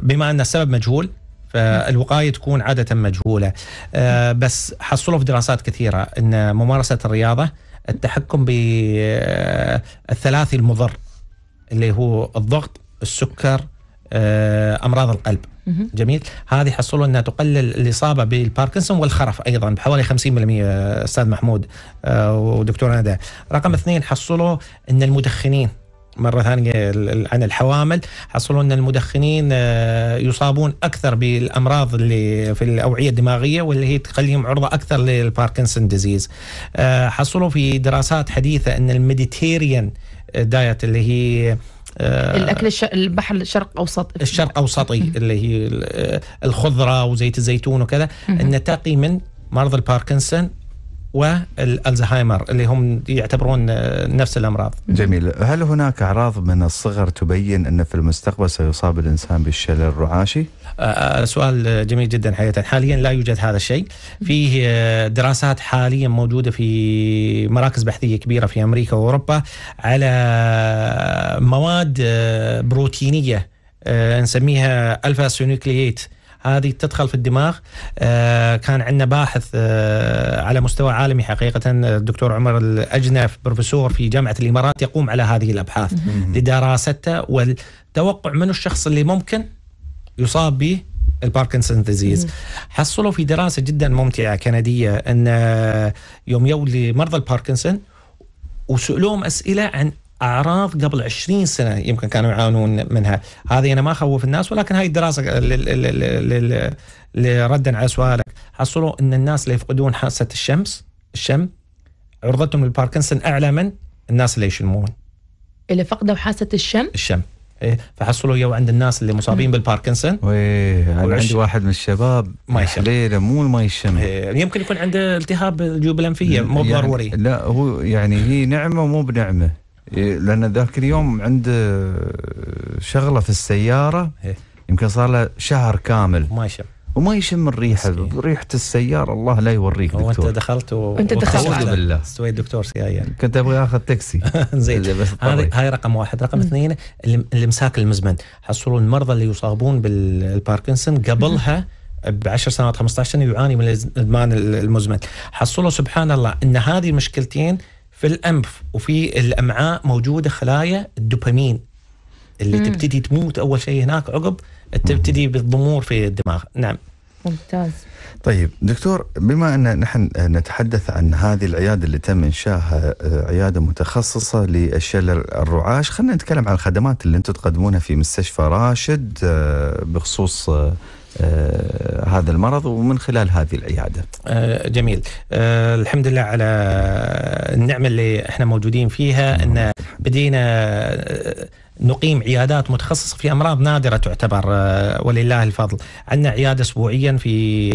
بما ان السبب مجهول فالوقايه تكون عاده مجهوله بس حصلوا في دراسات كثيره ان ممارسه الرياضه التحكم بالثلاثي آه، المضر اللي هو الضغط السكر آه، امراض القلب جميل هذه حصلوا انها تقلل الاصابه بالباركنسون والخرف ايضا بحوالي 50% استاذ محمود آه، ودكتور ندى رقم اثنين حصلوا ان المدخنين مرة ثانية عن الحوامل حصلوا أن المدخنين آه، يصابون أكثر بالأمراض اللي في الأوعية الدماغية واللي هي تخليهم عرضة أكثر للباركنسون ديزيز آه، حصلوا في دراسات حديثة أن الميديتيريان دايت اللي هي آه، الاكل الش... البحر الشرق اوسط الشرق اوسطي اللي هي الخضره وزيت الزيتون وكذا ان تقي من مرض الباركنسون والالزهايمر اللي هم يعتبرون نفس الامراض. جميل، هل هناك اعراض من الصغر تبين ان في المستقبل سيصاب الانسان بالشلل الرعاشي؟ آه، آه، سؤال جميل جدا حقيقه، حاليا لا يوجد هذا الشيء. فيه آه، دراسات حاليا موجوده في مراكز بحثيه كبيره في امريكا واوروبا على مواد بروتينيه نسميها الفا سينوكلييت هذه تدخل في الدماغ آه، كان عندنا باحث آه، على مستوى عالمي حقيقه الدكتور عمر الاجنف بروفيسور في جامعه الامارات يقوم على هذه الابحاث لدراسته والتوقع من الشخص اللي ممكن يصاب به الباركنسون ديزيز حصلوا في دراسه جدا ممتعه كنديه ان يوم يولي مرضى الباركنسون وسالوهم اسئله عن اعراض قبل 20 سنه يمكن كانوا يعانون منها، هذه انا ما اخوف الناس ولكن هاي الدراسه ردا على سؤالك حصلوا ان الناس اللي يفقدون حاسه الشمس الشم عرضتهم للباركنسون اعلى من الناس اللي يشمون. اللي فقدوا حاسه الشم؟ الشم. إيه، فحصلوا يو عند الناس اللي مصابين بالباركنسون ويه انا عندي واحد من الشباب ما يشم ليله مو ما يشم إيه، يمكن يكون عنده التهاب الجيوب الانفيه مو يعني ضروري لا هو يعني هي نعمه مو بنعمه إيه، لان ذاك اليوم عنده آه، شغله في السياره إيه. يمكن صار له شهر كامل ما يشم وما يشم الريحه إيه. ريحه السياره الله لا يوريك دكتور وانت دخلت و... انت دخلت اعوذ بالله استويت دكتور سيايا كنت ابغى اخذ تاكسي زين هذه هاي رقم واحد رقم اثنين الامساك المزمن حصلوا المرضى اللي يصابون بالباركنسون قبلها ب 10 سنوات 15 سنه يعاني من الادمان المزمن حصلوا سبحان الله ان هذه المشكلتين في الانف وفي الامعاء موجوده خلايا الدوبامين اللي مم. تبتدي تموت اول شيء هناك عقب تبتدي بالضمور في الدماغ نعم ممتاز طيب دكتور بما ان نحن نتحدث عن هذه العياده اللي تم انشائها آه، عياده متخصصه للشلل الرعاش خلينا نتكلم عن الخدمات اللي انتم تقدمونها في مستشفى راشد آه، بخصوص آه، آه، هذا المرض ومن خلال هذه العياده. آه، جميل آه، الحمد لله على النعمه اللي احنا موجودين فيها نعم. ان بدينا نقيم عيادات متخصصه في امراض نادره تعتبر ولله الفضل، عندنا عياده اسبوعيا في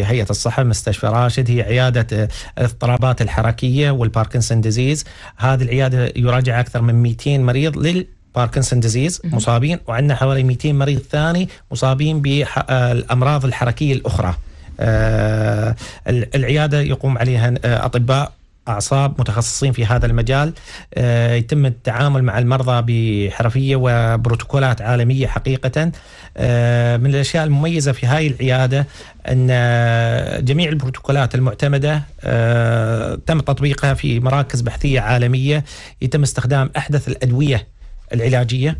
هيئه الصحه مستشفى راشد هي عياده الاضطرابات الحركيه والباركنسون ديزيز، هذه العياده يراجع اكثر من 200 مريض لل باركنسون ديزيز مصابين وعندنا حوالي 200 مريض ثاني مصابين بالامراض آه، الحركيه الاخرى آه، العياده يقوم عليها آه، اطباء اعصاب متخصصين في هذا المجال يتم التعامل مع المرضى بحرفيه وبروتوكولات عالميه حقيقه من الاشياء المميزه في هذه العياده ان جميع البروتوكولات المعتمده تم تطبيقها في مراكز بحثيه عالميه يتم استخدام احدث الادويه العلاجيه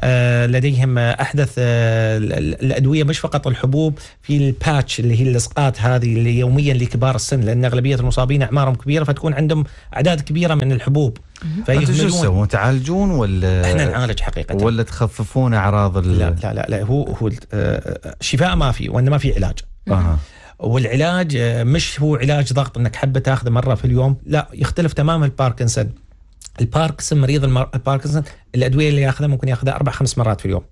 آه، لديهم احدث آه، الادويه مش فقط الحبوب في الباتش اللي هي اللصقات هذه اللي يوميا لكبار السن لان اغلبيه المصابين اعمارهم كبيره فتكون عندهم اعداد كبيره من الحبوب انتم شو تسوون تعالجون ولا احنا نعالج حقيقه ولا تخففون اعراض لا, لا لا لا هو هو آه، شفاء ما في وانما في علاج اها والعلاج مش هو علاج ضغط انك حبه تاخذه مره في اليوم لا يختلف تماما الباركنسون الباركسن مريض المر... الباركسن الادويه اللي ياخذها ممكن ياخذها اربع خمس مرات في اليوم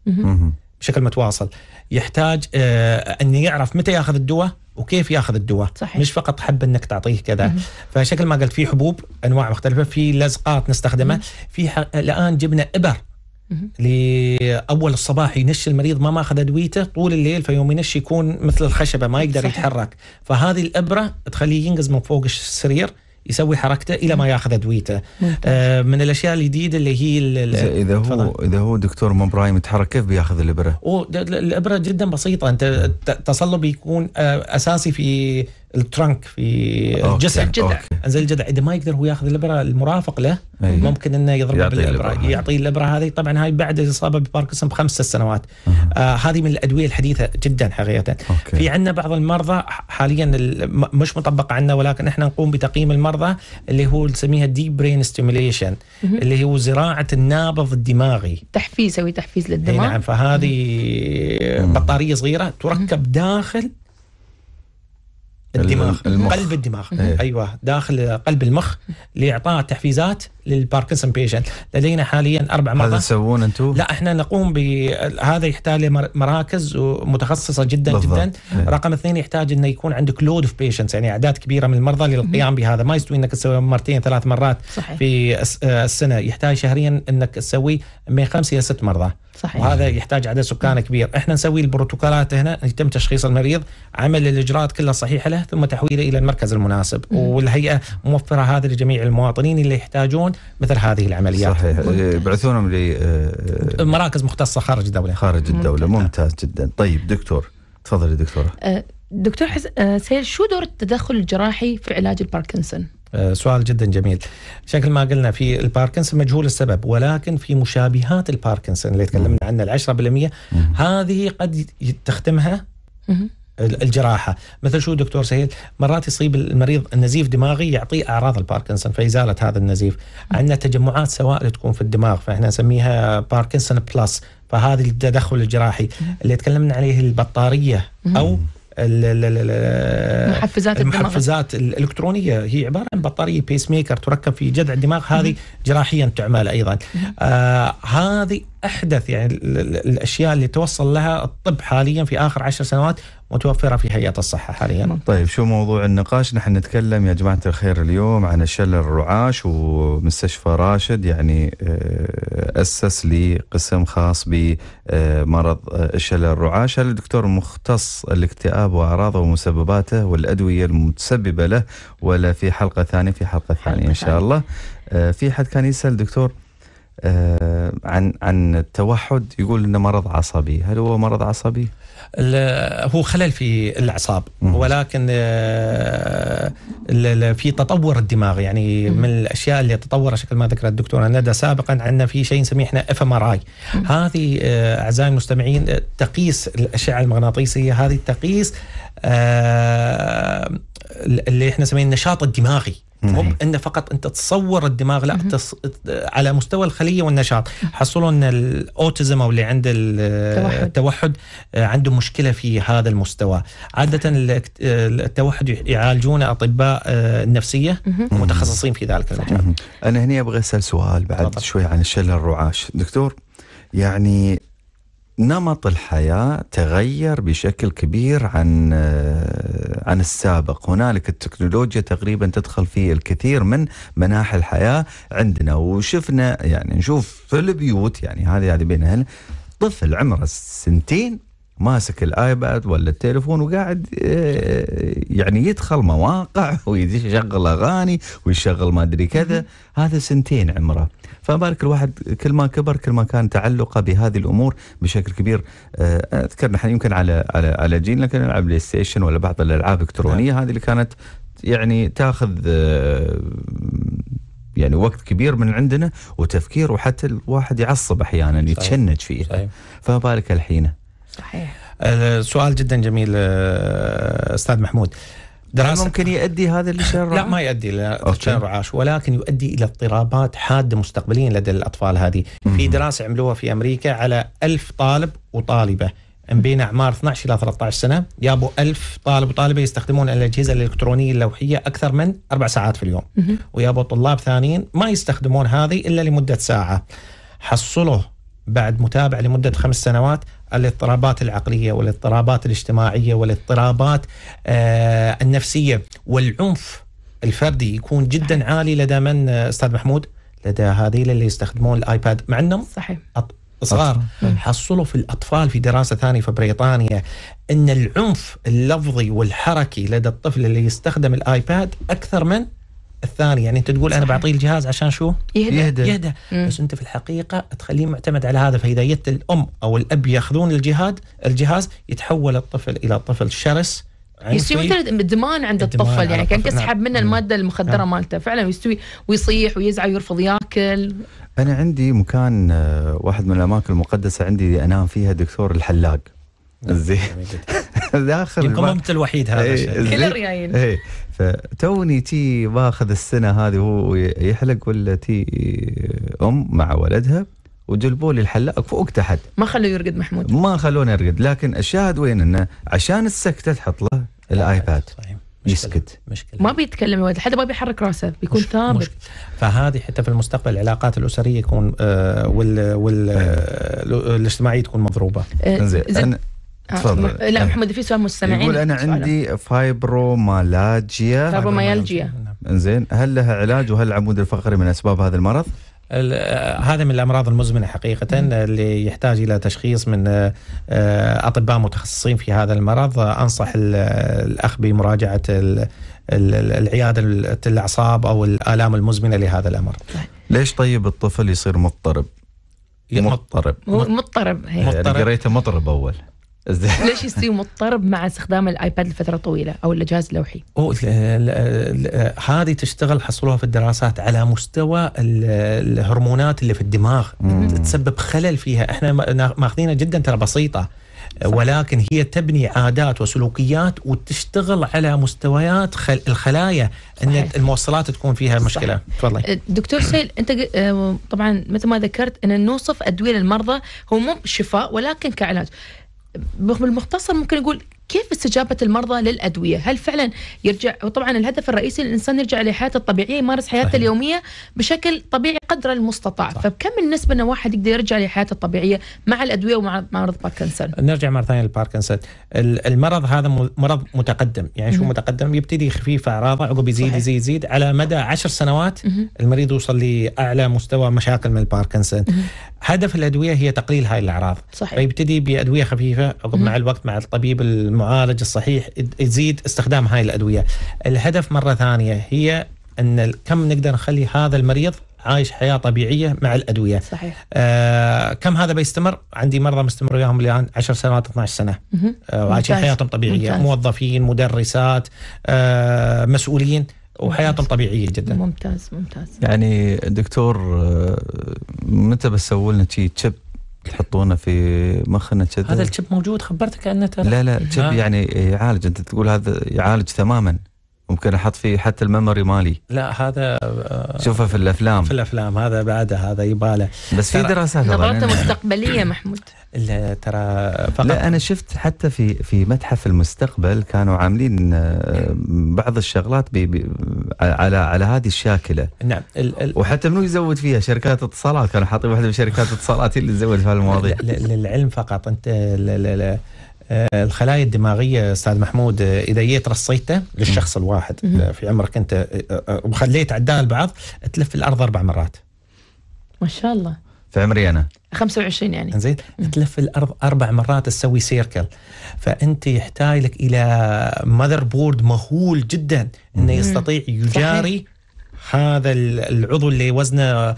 بشكل متواصل يحتاج آه ان يعرف متى ياخذ الدواء وكيف ياخذ الدواء صحيح. مش فقط حب انك تعطيه كذا فشكل ما قلت في حبوب انواع مختلفه في لزقات نستخدمها في ح... الان جبنا ابر لاول الصباح ينشي المريض ما ماخذ ادويته طول الليل فيوم ينشي يكون مثل الخشبه ما يقدر صحيح. يتحرك فهذه الابره تخليه ينقز من فوق السرير يسوي حركته الى ما ياخذ ادويته آه من الاشياء الجديده اللي هي اذا هو فضل. اذا هو دكتور مو برايم يتحرك كيف بياخذ الابره؟ الابره جدا بسيطه انت التصلب يكون آه، اساسي في الترنك في الجسم الجذع انزل الجذع اذا ما يقدر هو ياخذ الابره المرافق له أيه. ممكن انه يضربه بالابره يعطيه الابره هذه طبعا هاي بعد الاصابه بباركسون بخمس ست سنوات آه. آه هذه من الادويه الحديثه جدا حقيقه أوكي. في عندنا بعض المرضى حاليا مش مطبق عندنا ولكن احنا نقوم بتقييم المرضى اللي هو نسميها دي برين ستيميليشن اللي هو زراعه النابض الدماغي تحفيز يسوي تحفيز للدماغ نعم فهذه بطاريه صغيره تركب داخل الدماغ المخ. قلب الدماغ إيه. ايوه داخل قلب المخ لاعطاء تحفيزات للباركنسون بيشنت لدينا حاليا اربع مراكز هذا تسوون انتم؟ لا احنا نقوم بهذا يحتاج لمراكز متخصصه جدا بالضبط. جدا هي. إيه. رقم اثنين يحتاج انه يكون عندك لود اوف بيشنتس يعني اعداد كبيره من المرضى للقيام بهذا ما يستوي انك تسوي مرتين ثلاث مرات صحيح. في السنه يحتاج شهريا انك تسوي من خمس الى ست مرضى صحيح. وهذا يحتاج عدد سكان كبير احنا نسوي البروتوكولات هنا يتم تشخيص المريض عمل الاجراءات كلها صحيحه له ثم تحويله الى المركز المناسب والهيئه موفره هذا لجميع المواطنين اللي يحتاجون مثل هذه العمليات صحيح يبعثونهم إيه، ل إيه، مراكز مختصه خارج الدوله خارج الدوله ممتاز جدا طيب دكتور تفضلي دكتوره أه، دكتور حس... أه، سيد شو دور التدخل الجراحي في علاج الباركنسون؟ أه، سؤال جدا جميل شكل ما قلنا في الباركنسون مجهول السبب ولكن في مشابهات الباركنسون اللي تكلمنا عنها ال 10% هذه قد تختمها الجراحه مثل شو دكتور سهيل مرات يصيب المريض النزيف دماغي يعطيه اعراض الباركنسون فازاله هذا النزيف عندنا تجمعات سوائل تكون في الدماغ فاحنا نسميها باركنسون بلس فهذه التدخل الجراحي اللي تكلمنا عليه البطاريه او المحفزات المحفزات الدماغ. الالكترونيه هي عباره عن بطاريه بيس ميكر تركب في جذع الدماغ هذه جراحيا تعمل ايضا آه هذه احدث يعني الاشياء اللي توصل لها الطب حاليا في اخر عشر سنوات متوفره في هيئه الصحه حاليا. نعم. طيب شو موضوع النقاش؟ نحن نتكلم يا جماعه الخير اليوم عن الشلل الرعاش ومستشفى راشد يعني آه، اسس لي قسم خاص بمرض آه، الشلل الرعاش، هل الدكتور مختص الاكتئاب واعراضه ومسبباته والادويه المتسببه له ولا في حلقه ثانيه؟ في حلقه ثانيه ان شاء الله. آه، في حد كان يسال دكتور عن عن التوحد يقول انه مرض عصبي، هل هو مرض عصبي؟ هو خلل في الاعصاب ولكن آه، في تطور الدماغ يعني من الاشياء اللي تطور شكل ما ذكرت الدكتوره ندى سابقا عندنا في شيء نسميه احنا اف ام ار اي هذه آه، اعزائي المستمعين آه، تقيس الاشعه المغناطيسيه هذه تقيس اللي احنا نسميه النشاط الدماغي مو ان فقط انت تصور الدماغ لا تص... على مستوى الخليه والنشاط ان الاوتزم او اللي عند التوحد آه، عنده مشكله في هذا المستوى عاده التوحد يعالجونه اطباء آه، النفسيه متخصصين في ذلك المجال انا هنا ابغى اسال سؤال بعد شوي عن الشلل الرعاش دكتور يعني نمط الحياة تغير بشكل كبير عن آه، عن السابق هنالك التكنولوجيا تقريبا تدخل في الكثير من مناحي الحياة عندنا وشفنا يعني نشوف في البيوت يعني هذه هذه بينها طفل عمره سنتين ماسك الايباد ولا التليفون وقاعد آه، يعني يدخل مواقع ويشغل اغاني ويشغل ما ادري كذا هذا سنتين عمره فبارك الواحد كل ما كبر كل ما كان تعلقه بهذه الامور بشكل كبير آه، اذكر نحن يمكن على على على جيلنا كنا نلعب بلاي ستيشن ولا بعض الالعاب الالكترونيه نعم. هذه اللي كانت يعني تاخذ آه، يعني وقت كبير من عندنا وتفكير وحتى الواحد يعصب احيانا يتشنج فيه فما بالك الحين صحيح آه، سؤال جدا جميل آه، استاذ محمود دراسة ممكن يؤدي هذا للشرع لا ما يؤدي للتشرعاش ولكن يؤدي الى اضطرابات حاده مستقبليا لدى الاطفال هذه في دراسه عملوها في امريكا على ألف طالب وطالبه بين اعمار 12 الى 13 سنه جابوا ألف طالب وطالبه يستخدمون الاجهزه الالكترونيه اللوحيه اكثر من اربع ساعات في اليوم ويابوا طلاب ثانيين ما يستخدمون هذه الا لمده ساعه حصلوا بعد متابعه لمده خمس سنوات الاضطرابات العقليه والاضطرابات الاجتماعيه والاضطرابات آه، النفسيه والعنف الفردي يكون جدا عالي لدى من آه، استاذ محمود؟ لدى هذيل اللي يستخدمون الايباد مع انهم صحيح صغار حصلوا في الاطفال في دراسه ثانيه في بريطانيا ان العنف اللفظي والحركي لدى الطفل اللي يستخدم الايباد اكثر من الثاني يعني انت تقول صحيح. انا بعطيه الجهاز عشان شو؟ يهدى يهدى, يهدى. بس انت في الحقيقه تخليه معتمد على هذا فاذا جت الام او الاب ياخذون الجهاد الجهاز يتحول الطفل الى طفل شرس يستوي مثل الدمان عند الدمان الطفل يعني كانك تسحب منه نعم. الماده المخدره نعم. مالته فعلا يستوي ويصيح ويزعل ويرفض ياكل انا عندي مكان آه، واحد من الاماكن المقدسه عندي انام فيها دكتور الحلاق نعم. زين داخل يمكن مو انت الوحيد هذا إيه، الشيء كل الريايل يعني. اي فتوني تي باخذ السنه هذه وهو يحلق ولا تي ام مع ولدها وجلبوا لي الحلاق فوق تحت ما خلوه يرقد محمود ما خلونا يرقد لكن الشاهد وين انه عشان السكته تحط له الايباد يسكت طيب، مشكلة. يسكت مشكلة. ما بيتكلم الولد حتى ما بيحرك راسه بيكون مش... ثابت مشكلة. فهذه حتى في المستقبل العلاقات الاسريه يكون آه وال وال إيه. آه الاجتماعيه تكون مضروبه آه زين آه، تفضل لا محمد في سؤال مستمعين يقول انا عندي فايبرومالاجيا فايبرومالالجيا انزين هل لها علاج وهل العمود الفقري من اسباب هذا المرض؟ آه، هذا من الامراض المزمنه حقيقه اللي يحتاج الى تشخيص من آه، اطباء متخصصين في هذا المرض انصح الاخ بمراجعه العياده الاعصاب او الالام المزمنه لهذا الامر. طيب. ليش طيب الطفل يصير مضطرب؟ مضطرب مضطرب مضطرب يعني قريته مضطرب اول ليش يصير مضطرب مع استخدام الايباد لفتره طويله او الجهاز اللوحي؟ هذه تشتغل حصلوها في الدراسات على مستوى الهرمونات اللي في الدماغ تسبب خلل فيها احنا ماخذينها جدا ترى بسيطه ولكن هي تبني عادات وسلوكيات وتشتغل على مستويات خل... الخلايا صحيح. ان الموصلات تكون فيها مشكله تفضلي أه، دكتور سيل انت أه، طبعا مثل ما ذكرت ان نوصف ادويه للمرضى هو مو شفاء ولكن كعلاج بالمختصر ممكن اقول كيف استجابة المرضى للأدوية هل فعلا يرجع وطبعا الهدف الرئيسي الإنسان يرجع لحياته الطبيعية يمارس حياته صحيح. اليومية بشكل طبيعي قدر المستطاع صح. فبكم النسبة أن واحد يقدر يرجع لحياته الطبيعية مع الأدوية ومع مرض باركنسون نرجع مرة ثانية لباركنسون المرض هذا مرض متقدم يعني شو متقدم يبتدي خفيف أعراضه عقب يزيد يزيد يزيد على مدى عشر سنوات المريض يوصل لأعلى مستوى مشاكل من الباركنسون هدف الأدوية هي تقليل هاي الأعراض صحيح. فيبتدي بأدوية خفيفة عقب مع الوقت مع الطبيب الم المعالج الصحيح يزيد استخدام هاي الادويه الهدف مره ثانيه هي ان كم نقدر نخلي هذا المريض عايش حياه طبيعيه مع الادويه صحيح آه كم هذا بيستمر عندي مرضى مستمر وياهم الان 10 سنوات 12 سنه آه وعايشين حياتهم طبيعيه ممتاز. موظفين مدرسات آه مسؤولين وحياتهم طبيعيه جدا ممتاز ممتاز يعني دكتور آه، متى بتسووا لنا شيء تشيب تحطونه في مخنا كذا هذا الشيب موجود خبرتك عنه ترى لا لا شيب يعني يعالج انت تقول هذا يعالج تماما ممكن احط فيه حتى الميموري مالي لا هذا آه، شوفه في الافلام في الافلام هذا بعده هذا يباله بس في دراسات نظرته مستقبليه محمود لا ترى فقط لا انا شفت حتى في في متحف المستقبل كانوا عاملين آه، بعض الشغلات بي بي على على هذه الشاكله نعم ال ال وحتى منو يزود فيها شركات اتصالات كانوا حاطين واحده من شركات الاتصالات اللي تزود في هالمواضيع للعلم فقط انت ل آه، الخلايا الدماغيه استاذ محمود آه، اذا جيت رصيته للشخص الواحد في عمرك انت وخليت عدال بعض تلف الارض اربع مرات ما شاء الله في عمري انا 25 يعني زين تلف الارض اربع مرات تسوي سيركل فانت يحتاج لك الى ماذر بورد مهول جدا انه يستطيع يجاري هذا العضو اللي وزنه 1.5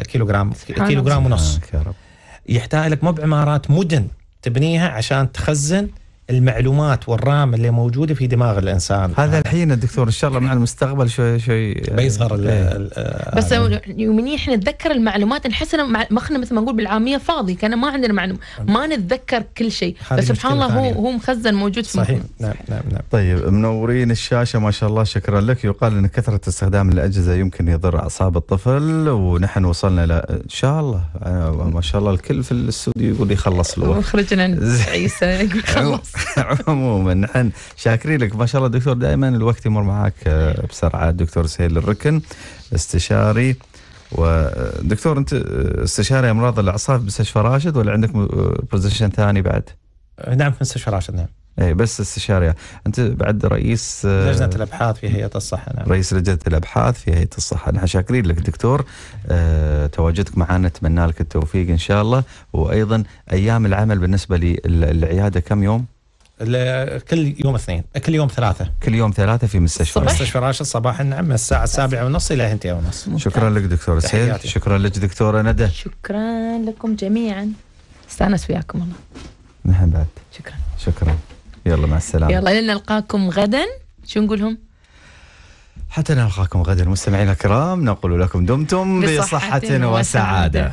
كيلوغرام كيلوغرام ونص آه، يحتاج لك مو بعمارات مدن تبنيها عشان تخزن المعلومات والرام اللي موجوده في دماغ الانسان هذا الحين الدكتور ان شاء الله مع المستقبل شوي شوي آه، بيظهر إيه. آه، بس يومني احنا نتذكر المعلومات نحس ان مخنا مثل ما نقول بالعاميه فاضي كان ما عندنا معلومه ما نتذكر كل شيء بس سبحان الله هو هو مخزن موجود في صحيح نعم نعم نعم طيب منورين الشاشه ما شاء الله شكرا لك يقال ان كثره استخدام الاجهزه يمكن يضر اعصاب الطفل ونحن وصلنا ل ان شاء الله آه، ما شاء الله الكل في الاستوديو يقول يخلص الوقت خرجنا عيسى يقول خلص أيوه. عموما نحن شاكرين لك ما شاء الله دكتور دائما الوقت يمر معك آه، بسرعه دكتور سهيل الركن استشاري ودكتور انت آه، استشاري امراض الاعصاب بمستشفى راشد ولا عندك بوزيشن آه، ثاني بعد؟ نعم في مستشفى راشد نعم اي بس استشاري انت بعد رئيس لجنه الابحاث في هيئه الصحه نعم رئيس لجنه الابحاث في هيئه الصحه نحن شاكرين لك دكتور أه تواجدك معنا نتمنى لك التوفيق ان شاء الله وايضا ايام العمل بالنسبه للعياده كم يوم؟ كل يوم اثنين كل يوم ثلاثة كل يوم ثلاثة في مستشفى مستشفى راشد صباحا نعم الساعة السابعة ونص إلى هنتي ونص شكرا لك دكتورة سهيل شكرا لك دكتورة ندى شكرا لكم جميعا استانس وياكم الله نحن بعد شكرا شكرا يلا مع السلامة يلا نلقاكم غدا شو نقولهم؟ حتى نلقاكم غدا مستمعينا الكرام نقول لكم دمتم بصحة, بصحة وسعادة, وسعادة.